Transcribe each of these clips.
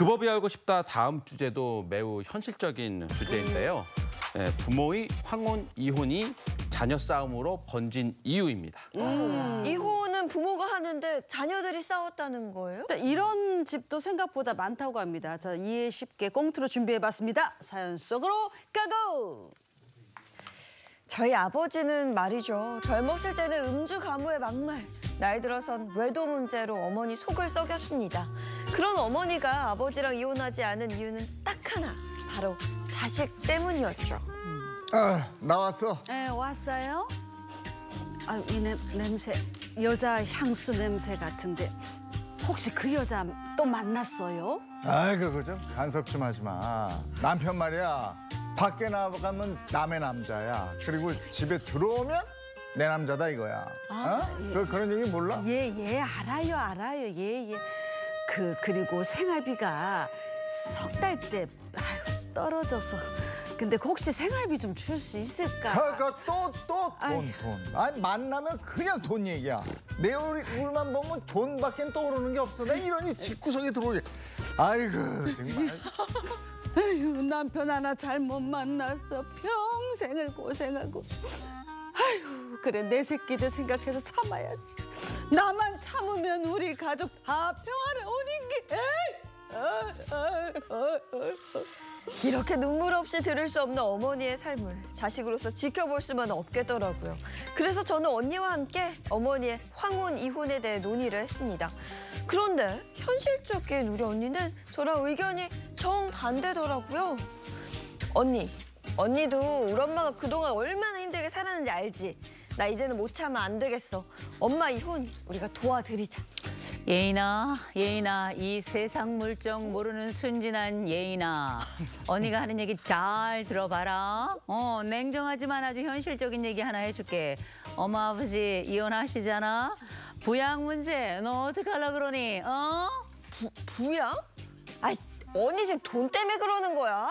그 법이 알고 싶다 다음 주제도 매우 현실적인 주제인데요. 네, 부모의 황혼 이혼이 자녀 싸움으로 번진 이유입니다. 음. 음. 이혼은 부모가 하는데 자녀들이 싸웠다는 거예요? 이런 집도 생각보다 많다고 합니다. 자, 이해 쉽게 꽁트로 준비해봤습니다. 사연 속으로 가고! 저희 아버지는 말이죠. 젊었을 때는 음주 가무의 막말, 나이 들어선 외도 문제로 어머니 속을 썩였습니다. 그런 어머니가 아버지랑 이혼하지 않은 이유는 딱 하나. 바로 자식 때문이었죠. 아, 나왔어. 네, 왔어요. 아, 이 냄, 냄새, 여자 향수 냄새 같은데 혹시 그 여자 또 만났어요? 아이, 그거 좀 간섭 좀 하지 마. 남편 말이야. 밖에 나가면 남의 남자야. 그리고 집에 들어오면 내 남자다 이거야. 아, 어? 예. 그, 그런 얘기 몰라? 예, 예, 알아요, 알아요, 예, 예. 그 그리고 생활비가 석 달째 아유, 떨어져서 근데 그 혹시 생활비 좀 줄 수 있을까? 그 또또 돈, 돈. 아니 만나면 그냥 돈 얘기야. 내 얼굴만 보면 돈밖엔 떠오르는 게 없어. 내 이러니 집구석에 들어오지. 아이고 정말. 아유 남편 하나 잘못 만나서 평생을 고생하고. 아유 그래 내 새끼들 생각해서 참아야지. 나만 참으면 우리 가족 다 평화로우는 게. 이렇게 눈물 없이 들을 수 없는 어머니의 삶을 자식으로서 지켜볼 수만 없겠더라고요. 그래서 저는 언니와 함께 어머니의 황혼 이혼에 대해 논의를 했습니다. 그런데 현실적인 우리 언니는 저랑 의견이 정반대더라고요. 언니, 언니도 우리 엄마가 그동안 얼마나 힘들게 살았는지 알지? 나 이제는 못 참아 안 되겠어. 엄마 이혼 우리가 도와드리자. 예인아, 예인아, 이 세상 물정 모르는 순진한 예인아. 언니가 하는 얘기 잘 들어봐라. 어, 냉정하지만 아주 현실적인 얘기 하나 해줄게. 엄마, 아버지 이혼하시잖아. 부양 문제, 너 어떡하려 고 그러니, 어? 부, 부양? 아이, 언니 지금 돈 때문에 그러는 거야?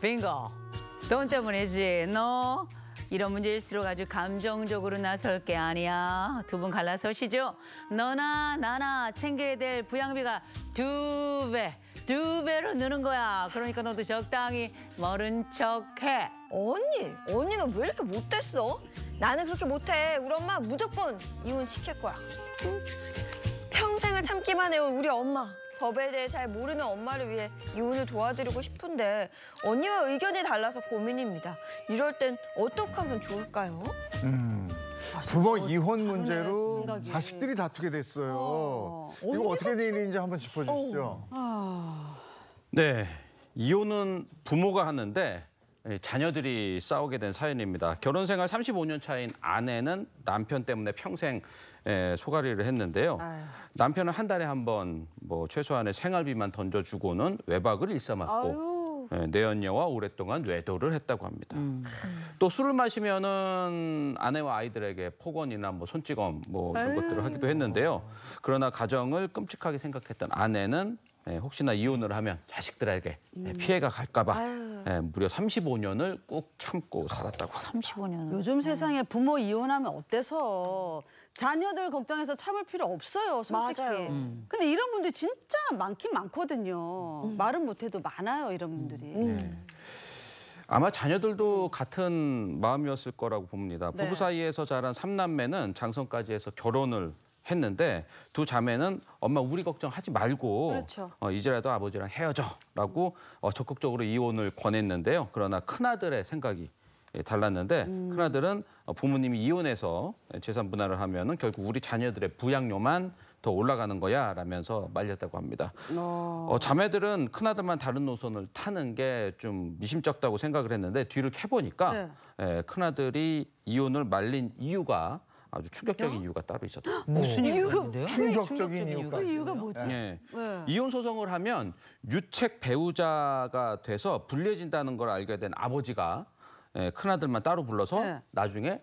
빙고, 돈 때문이지, 너. No. 이런 문제일수록 아주 감정적으로 나설 게 아니야. 두 분 갈라서시죠? 너나 나나 챙겨야 될 부양비가 두 배, 두 배로 느는 거야. 그러니까 너도 적당히 멀은 척해. 언니, 언니 는왜 이렇게 못됐어? 나는 그렇게 못해. 우리 엄마 무조건 이혼시킬 거야. 평생을 참기만 해온 우리 엄마. 법에 대해 잘 모르는 엄마를 위해 이혼을 도와드리고 싶은데 언니와 의견이 달라서 고민입니다. 이럴 땐 어떻게 하면 좋을까요? 음. 아, 부모 뭐 이혼 문제로 자식들이 다투게 됐어요. 어. 이거 어떻게 된 일인지 한번 짚어주시죠. 어. 네, 이혼은 부모가 하는데 예, 자녀들이 싸우게 된 사연입니다. 결혼 생활 35년 차인 아내는 남편 때문에 평생 에, 예, 소가리를 했는데요. 아유. 남편은 한 달에 한번뭐 최소한의 생활비만 던져주고는 외박을 일삼았고 에, 예, 내연녀와 오랫동안 외도를 했다고 합니다. 음. 음. 또 술을 마시면은 아내와 아이들에게 폭언이나 뭐 손찌검 뭐 이런 아유. 것들을 하기도 했는데요. 그러나 가정을 끔찍하게 생각했던 아내는 예, 혹시나 이혼을 하면 자식들에게 예, 음. 피해가 갈까봐 예, 무려 35년을 꾹 참고 살았다고 합니다. 35년. 요즘 음. 세상에 부모 이혼하면 어때서 자녀들 걱정해서 참을 필요 없어요, 솔직히. 맞아요. 음. 근데 이런 분들 진짜 많긴 많거든요. 말은 못해도 많아요, 이런 분들이. 네. 아마 자녀들도 같은 마음이었을 거라고 봅니다. 네. 부부 사이에서 자란 삼남매는 장성까지 해서 결혼을 했는데 두 자매는 엄마 우리 걱정하지 말고 그렇죠. 어, 이제라도 아버지랑 헤어져라고 어, 적극적으로 이혼을 권했는데요. 그러나 큰아들의 생각이 예, 달랐는데 음. 큰아들은 어, 부모님이 이혼해서 재산 분할을 하면 은 결국 우리 자녀들의 부양료만 더 올라가는 거야 라면서 말렸다고 합니다. 어... 어, 자매들은 큰아들만 다른 노선을 타는 게 좀 미심쩍다고 생각을 했는데 뒤를 캐보니까 네. 예, 큰아들이 이혼을 말린 이유가 아주 충격적인 이유가 따로 있었다. 무슨 이유가 있는데요? 충격적인 이유가 그 이유가 뭐지? 예. 네. 이혼 소송을 하면 유책 배우자가 돼서 불리해진다는 걸 알게 된 아버지가 예, 큰아들만 따로 불러서 네. 나중에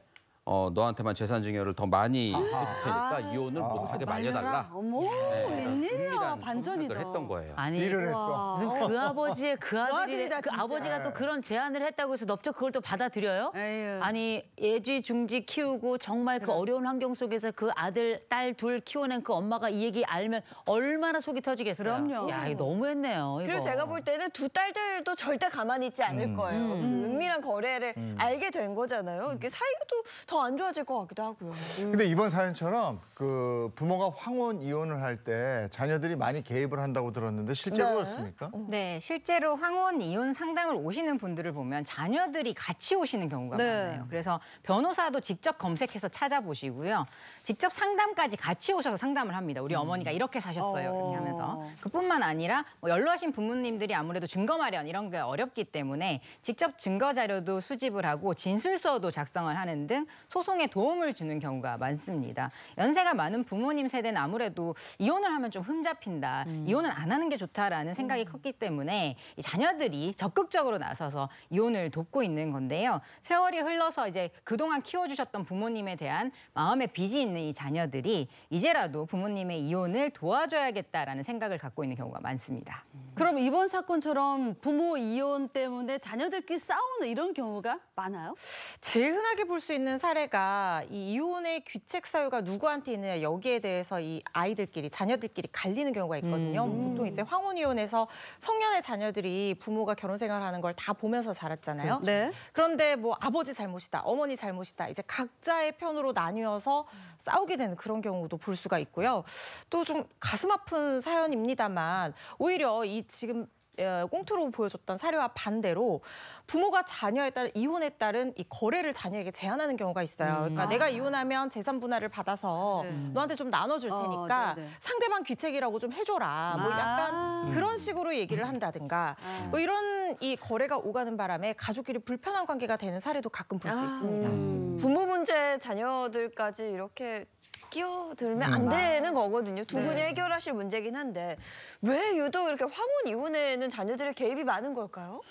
어, 너한테만 재산증여를 더 많이 해줄 니까 이혼을 못하게 아. 말려달라. 아. 어머, 네, 웬일이야. 반전이다. 했던 거예요. 아니 일을 그 했어. 무슨 그 어. 아버지의 그 아들이 다그 진짜. 아버지가 또 네. 그런 제안을 했다고 해서 넓적 그걸 또 받아들여요? 에휴. 아니 예지중지 키우고 정말 그 어려운 환경 속에서 그 아들 딸 둘 키워낸 그 엄마가 이 얘기 알면 얼마나 속이 터지겠어요. 그럼요. 야 이거 너무했네요. 그리고 제가 볼 때는 두 딸들도 절대 가만히 있지 않을 음. 거예요. 음. 그 은밀한 거래를 음. 알게 된 거잖아요. 이게 사이도 더 더안 좋아질 것 같기도 하고요. 음. 근데 이번 사연처럼 그 부모가 황혼 이혼을 할 때 자녀들이 많이 개입을 한다고 들었는데 실제로 네. 그렇습니까? 어. 네, 실제로 황혼 이혼 상담을 오시는 분들을 보면 자녀들이 같이 오시는 경우가 네. 많아요. 그래서 변호사도 직접 검색해서 찾아보시고요. 직접 상담까지 같이 오셔서 상담을 합니다. 우리 음. 어머니가 이렇게 사셨어요. 이렇게 어. 하면서. 그뿐만 아니라 뭐 연로하신 부모님들이 아무래도 증거 마련 이런 게 어렵기 때문에 직접 증거 자료도 수집을 하고 진술서도 작성을 하는 등 소송에 도움을 주는 경우가 많습니다. 연세가 많은 부모님 세대는 아무래도 이혼을 하면 좀 흠잡힌다. 음. 이혼은 안 하는 게 좋다라는 생각이 음. 컸기 때문에 자녀들이 적극적으로 나서서 이혼을 돕고 있는 건데요. 세월이 흘러서 이제 그동안 키워주셨던 부모님에 대한 마음의 빚이 있는 이 자녀들이 이제라도 부모님의 이혼을 도와줘야겠다라는 생각을 갖고 있는 경우가 많습니다. 음. 그럼 이번 사건처럼 부모 이혼 때문에 자녀들끼리 싸우는 이런 경우가 많아요? 제일 흔하게 볼 수 있는 사례 사례가 이 이혼의 귀책 사유가 누구한테 있느냐 여기에 대해서 이 아이들끼리 자녀들끼리 갈리는 경우가 있거든요. 음. 보통 이제 황혼 이혼에서 성년의 자녀들이 부모가 결혼 생활하는 걸 다 보면서 자랐잖아요. 네. 그런데 뭐 아버지 잘못이다, 어머니 잘못이다 이제 각자의 편으로 나뉘어서 싸우게 되는 그런 경우도 볼 수가 있고요. 또 좀 가슴 아픈 사연입니다만 오히려 이 지금 예, 꽁투로 보여줬던 사례와 반대로 부모가 자녀에 따른 이혼에 따른 이 거래를 자녀에게 제한하는 경우가 있어요. 음. 그러니까 음. 내가 이혼하면 재산 분할을 받아서 네. 너한테 좀 나눠줄 어, 테니까 어, 상대방 귀책이라고 좀 해줘라. 뭐 아. 약간 그런 식으로 얘기를 음. 한다든가 아. 뭐 이런 이 거래가 오가는 바람에 가족끼리 불편한 관계가 되는 사례도 가끔 볼수 아. 있습니다. 음. 부모 문제 자녀들까지 이렇게 끼어들면 안 음. 되는 거거든요. 두 네. 분이 해결하실 문제긴 한데 왜 유독 이렇게 화문 이혼에는 자녀들의 개입이 많은 걸까요?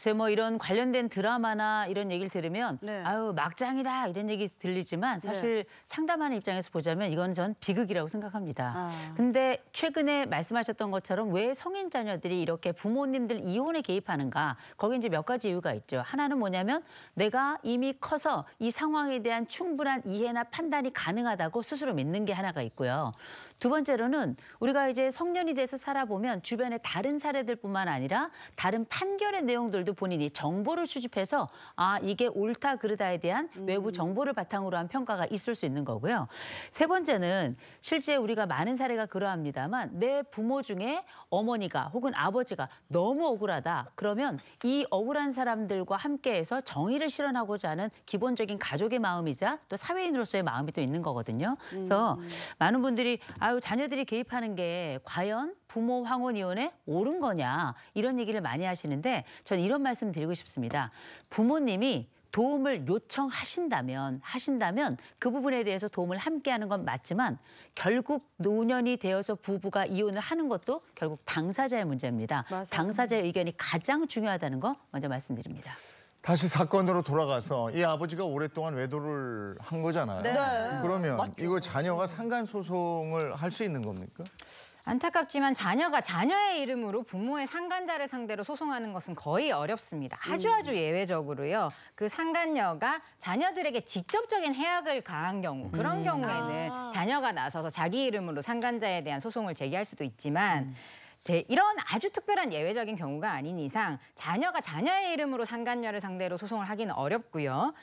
글쎄 뭐 이런 관련된 드라마나 이런 얘기를 들으면 네. 아유 막장이다 이런 얘기 들리지만 네. 사실 네. 상담하는 입장에서 보자면 이건 전 비극이라고 생각합니다. 아. 근데 최근에 말씀하셨던 것처럼 왜 성인 자녀들이 이렇게 부모님들 이혼에 개입하는가 거기 이제 몇 가지 이유가 있죠. 하나는 뭐냐면 내가 이미 커서 이 상황에 대한 충분한 이해나 판단이 가능하다고 스스로 믿는 게 하나가 있고요. 두 번째로는 우리가 이제 성년이 돼서 살아보면 주변의 다른 사례들뿐만 아니라 다른 판결의 내용들도 외에도 본인이 정보를 수집해서 아 이게 옳다 그르다에 대한 음. 외부 정보를 바탕으로 한 평가가 있을 수 있는 거고요. 세 번째는 실제 우리가 많은 사례가 그러합니다만 내 부모 중에 어머니가 혹은 아버지가 너무 억울하다 그러면 이 억울한 사람들과 함께해서 정의를 실현하고자 하는 기본적인 가족의 마음이자 또 사회인으로서의 마음이 또 있는 거거든요. 그래서 음. 많은 분들이 아유 자녀들이 개입하는 게 과연 부모 황혼 이혼에 옳은 거냐 이런 얘기를 많이 하시는데 저는 이런 말씀 드리고 싶습니다. 부모님이 도움을 요청하신다면 하신다면 그 부분에 대해서 도움을 함께 하는 건 맞지만 결국 노년이 되어서 부부가 이혼을 하는 것도 결국 당사자의 문제입니다. 맞아요. 당사자의 의견이 가장 중요하다는 거 먼저 말씀드립니다. 다시 사건으로 돌아가서 이 아버지가 오랫동안 외도를 한 거잖아요. 네. 그러면 맞죠. 이거 자녀가 상간 소송을 할 수 있는 겁니까? 안타깝지만 자녀가 자녀의 이름으로 부모의 상간자를 상대로 소송하는 것은 거의 어렵습니다. 아주 음. 아주 예외적으로요. 그 상간녀가 자녀들에게 직접적인 해악을 가한 경우 그런 음. 경우에는 아. 자녀가 나서서 자기 이름으로 상간자에 대한 소송을 제기할 수도 있지만 음. 이런 아주 특별한 예외적인 경우가 아닌 이상 자녀가 자녀의 이름으로 상간녀를 상대로 소송을 하기는 어렵고요.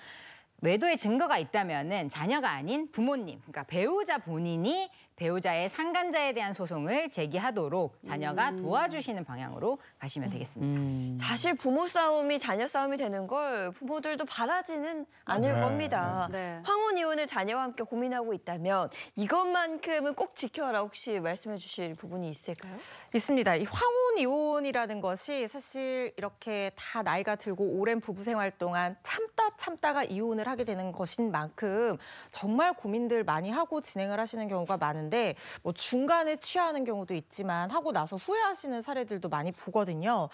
외도의 증거가 있다면은 자녀가 아닌 부모님, 그러니까 배우자 본인이 배우자의 상간자에 대한 소송을 제기하도록 자녀가 음. 도와주시는 방향으로 가시면 되겠습니다. 음. 사실 부모 싸움이 자녀 싸움이 되는 걸 부모들도 바라지는 않을 네, 겁니다. 네. 네. 황혼 기운을 자녀와 함께 고민하고 있다면 이것만큼은 꼭 지켜라 혹시 말씀해 주실 부분이 있을까요? 있습니다. 이 황혼 이혼이라는 것이 사실 이렇게 다 나이가 들고 오랜 부부 생활 동안 참다 참다가 이혼을 하게 되는 것인 만큼 정말 고민들 많이 하고 진행을 하시는 경우가 많은데 뭐 중간에 취하는 경우도 있지만 하고 나서 후회하시는 사례들도 많이 보거든요.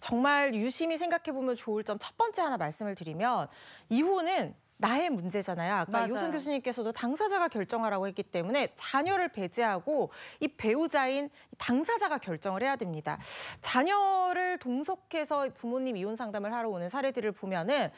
정말 유심히 생각해 보면 좋을 점 첫 번째 하나 말씀을 드리면 이혼은 나의 문제잖아요. 아까 맞아요. 유선 교수님께서도 당사자가 결정하라고 했기 때문에 자녀를 배제하고 이 배우자인 당사자가 결정을 해야 됩니다. 자녀를 동석해서 부모님 이혼 상담을 하러 오는 사례들을 보면은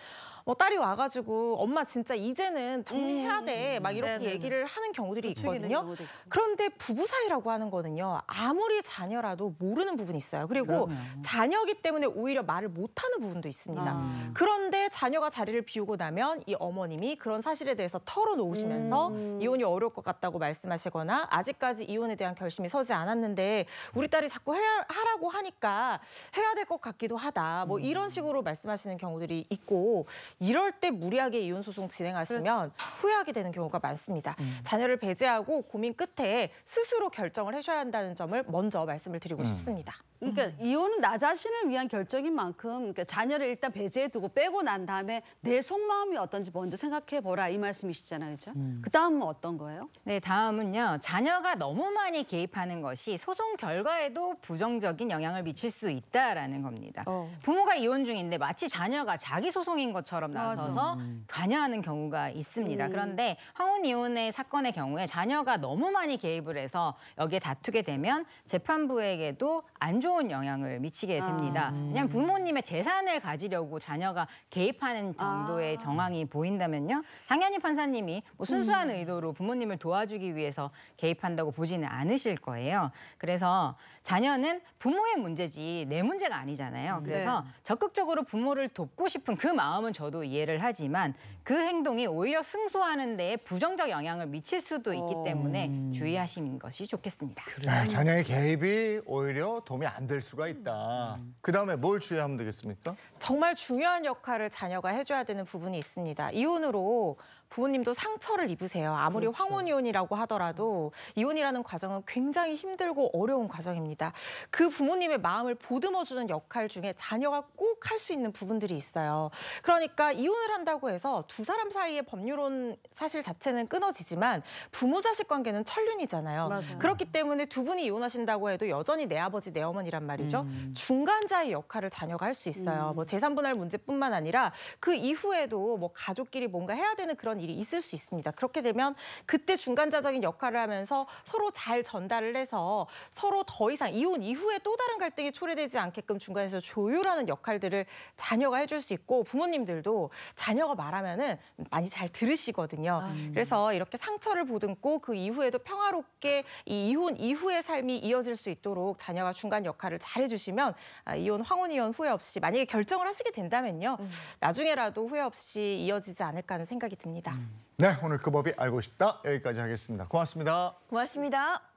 뭐 딸이 와가지고 엄마 진짜 이제는 정리해야 돼. 음. 막 이렇게 네네네. 얘기를 하는 경우들이 있거든요. 그런데 부부 사이라고 하는 거는요. 아무리 자녀라도 모르는 부분이 있어요. 그리고 그러면. 자녀기 때문에 오히려 말을 못하는 부분도 있습니다. 아. 그런데 자녀가 자리를 비우고 나면 이 어머님이 그런 사실에 대해서 털어놓으시면서 음. 이혼이 어려울 것 같다고 말씀하시거나 아직까지 이혼에 대한 결심이 서지 않았는데 우리 딸이 자꾸 해야, 하라고 하니까 해야 될 것 같기도 하다. 뭐 음. 이런 식으로 말씀하시는 경우들이 있고 이럴 때 무리하게 이혼 소송 진행하시면 후회하게 되는 경우가 많습니다. 음. 자녀를 배제하고 고민 끝에 스스로 결정을 하셔야 한다는 점을 먼저 말씀을 드리고 음. 싶습니다. 그러니까 음. 이혼은 나 자신을 위한 결정인 만큼 그러니까 자녀를 일단 배제해 두고 빼고 난 다음에 내 속마음이 어떤지 먼저 생각해 보라 이 말씀이시잖아요. 그렇죠? 음. 그다음은 어떤 거예요? 네, 다음은요. 자녀가 너무 많이 개입하는 것이 소송 결과에도 부정적인 영향을 미칠 수 있다라는 겁니다. 어. 부모가 이혼 중인데 마치 자녀가 자기 소송인 것처럼 나서서 음. 관여하는 경우가 있습니다. 음. 그런데 황혼 이혼의 사건의 경우에 자녀가 너무 많이 개입을 해서 여기에 다투게 되면 재판부에게도 안좋 좋은 영향을 미치게 됩니다. 아. 왜냐하 음. 부모님의 재산을 가지려고 자녀가 개입하는 정도의 아. 정황이 보인다면요. 당연히 판사님이 뭐 순수한 음. 의도로 부모님을 도와주기 위해서 개입한다고 보지는 않으실 거예요. 그래서 자녀는 부모의 문제지 내 문제가 아니잖아요. 음, 그래서 네. 적극적으로 부모를 돕고 싶은 그 마음은 저도 이해를 하지만 그 행동이 오히려 승소하는 데 부정적 영향을 미칠 수도 있기 어. 때문에 주의하시는 것이 좋겠습니다. 그래. 네, 아, 자녀의 개입이 오히려 도움이 안 안될 수가 있다. 그 다음에 뭘 주의하면 되겠습니까? 정말 중요한 역할을 자녀가 해줘야 되는 부분이 있습니다. 이혼으로 부모님도 상처를 입으세요. 아무리 그렇죠. 황혼 이혼이라고 하더라도 이혼이라는 과정은 굉장히 힘들고 어려운 과정입니다. 그 부모님의 마음을 보듬어주는 역할 중에 자녀가 꼭 할 수 있는 부분들이 있어요. 그러니까 이혼을 한다고 해서 두 사람 사이의 법률혼 사실 자체는 끊어지지만 부모 자식 관계는 철륜이잖아요 맞아요. 그렇기 때문에 두 분이 이혼하신다고 해도 여전히 내 아버지 내 어머니란 말이죠. 음. 중간자의 역할을 자녀가 할 수 있어요. 음. 뭐 재산 분할 문제뿐만 아니라 그 이후에도 뭐 가족끼리 뭔가 해야 되는 그런 이런 일이 있을 수 있습니다. 그렇게 되면 그때 중간자적인 역할을 하면서 서로 잘 전달을 해서 서로 더 이상 이혼 이후에 또 다른 갈등이 초래되지 않게끔 중간에서 조율하는 역할들을 자녀가 해줄 수 있고 부모님들도 자녀가 말하면은 많이 잘 들으시거든요. 음. 그래서 이렇게 상처를 보듬고 그 이후에도 평화롭게 이 이혼 이후의 삶이 이어질 수 있도록 자녀가 중간 역할을 잘 해주시면 아, 이혼 황혼 이혼 후회 없이 만약에 결정을 하시게 된다면요 음. 나중에라도 후회 없이 이어지지 않을까 하는 생각이 듭니다. 있습니다. 네, 오늘 그 법이 알고 싶다 여기까지 하겠습니다. 고맙습니다. 고맙습니다.